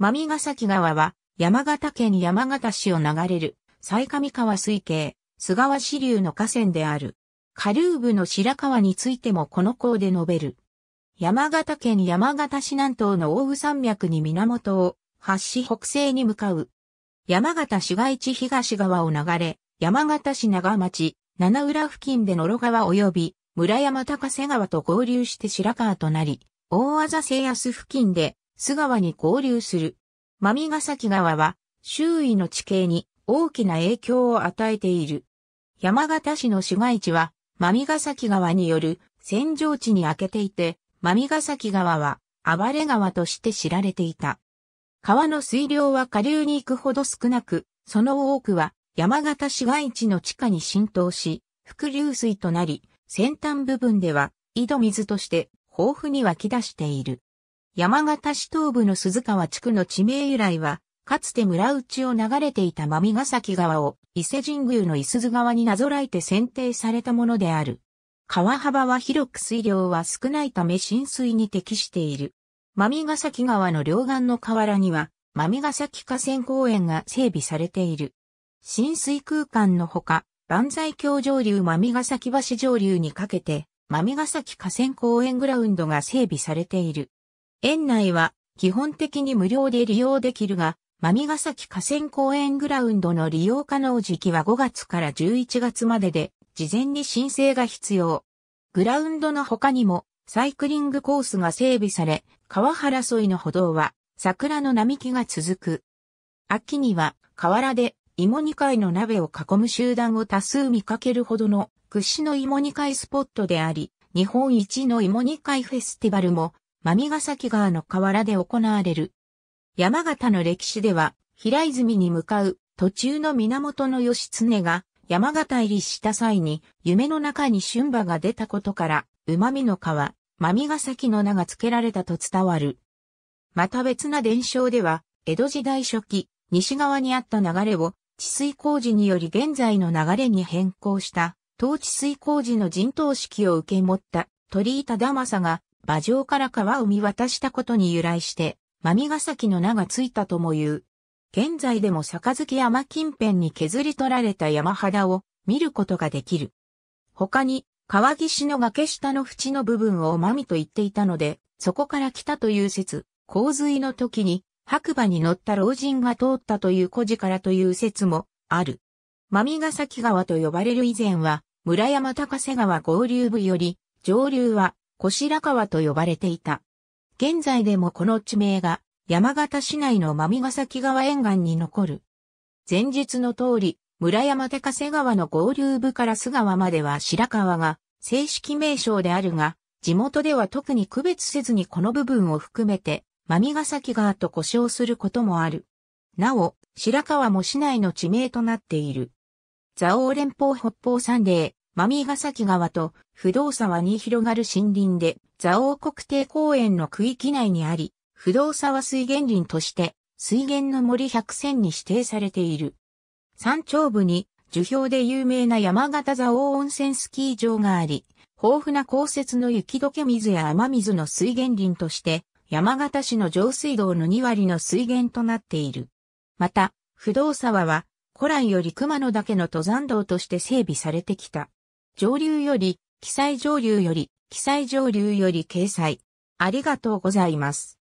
マミガ崎川は山形県山形市を流れる西上川水系菅川支流の河川である。下流部の白川についてもこの項で述べる。山形県山形市南東の大宇山脈に源を発し北西に向かう。山形市街地東側を流れ、山形市長町、七浦付近で野呂川及び村山高瀬川と合流して白川となり、大字瀬安付近で須川に合流する。真がヶ崎川は周囲の地形に大きな影響を与えている。山形市の市街地は真がヶ崎川による扇状地に明けていて、真がヶ崎川は暴れ川として知られていた。川の水量は下流に行くほど少なく、その多くは山形市街地の地下に浸透し、伏流水となり、先端部分では井戸水として豊富に湧き出している。山形市東部の鈴川地区の地名由来は、かつて村内を流れていた真見ヶ崎川を伊勢神宮の伊鈴川になぞらえて選定されたものである。川幅は広く水量は少ないため浸水に適している。真見ヶ崎川の両岸の河原には、真見ヶ崎河川公園が整備されている。浸水空間のほか、万歳橋上流真見ヶ崎橋上流にかけて、真見ヶ崎河川公園グラウンドが整備されている。園内は基本的に無料で利用できるが、マミガ崎河川公園グラウンドの利用可能時期は5月から11月までで、事前に申請が必要。グラウンドの他にも、サイクリングコースが整備され、川原沿いの歩道は、桜の並木が続く。秋には、河原で、芋煮会の鍋を囲む集団を多数見かけるほどの、屈指の芋煮会スポットであり、日本一の芋煮会フェスティバルも、真ヶ崎川の河原で行われる。山形の歴史では、平泉に向かう途中の源義経が山形入りした際に夢の中に春馬が出たことから、旨味の川、真ヶ崎の名が付けられたと伝わる。また別な伝承では、江戸時代初期、西側にあった流れを治水工事により現在の流れに変更した、当治水工事の陣頭指揮を受け持った鳥居忠政が馬上から川を見渡したことに由来して、真ヶ崎の名がついたとも言う。現在でも杯山近辺に削り取られた山肌を見ることができる。他に、川岸の崖下の縁の部分をマミと言っていたので、そこから来たという説、洪水の時に白馬に乗った老人が通ったという古事からという説もある。真ヶ崎川と呼ばれる以前は、村山高瀬川合流部より、上流は小白川と呼ばれていた。現在でもこの地名が山形市内の真ヶ崎川沿岸に残る。前述の通り、村山高瀬川の合流部から須川までは白川が正式名称であるが、地元では特に区別せずにこの部分を含めて、真ヶ崎川と呼称することもある。なお、白川も市内の地名となっている。蔵王連邦北方デー。マヶ崎川と不動沢に広がる森林で、蔵王国定公園の区域内にあり、不動沢水源林として、水源の森百選に指定されている。山頂部に、樹氷で有名な山形蔵王温泉スキー場があり、豊富な降雪の雪解け水や雨水の水源林として、山形市の上水道の2割の水源となっている。また、不動沢は、古来より熊野岳の登山道として整備されてきた。上流より、記載上流より、記載上流より掲載。ありがとうございます。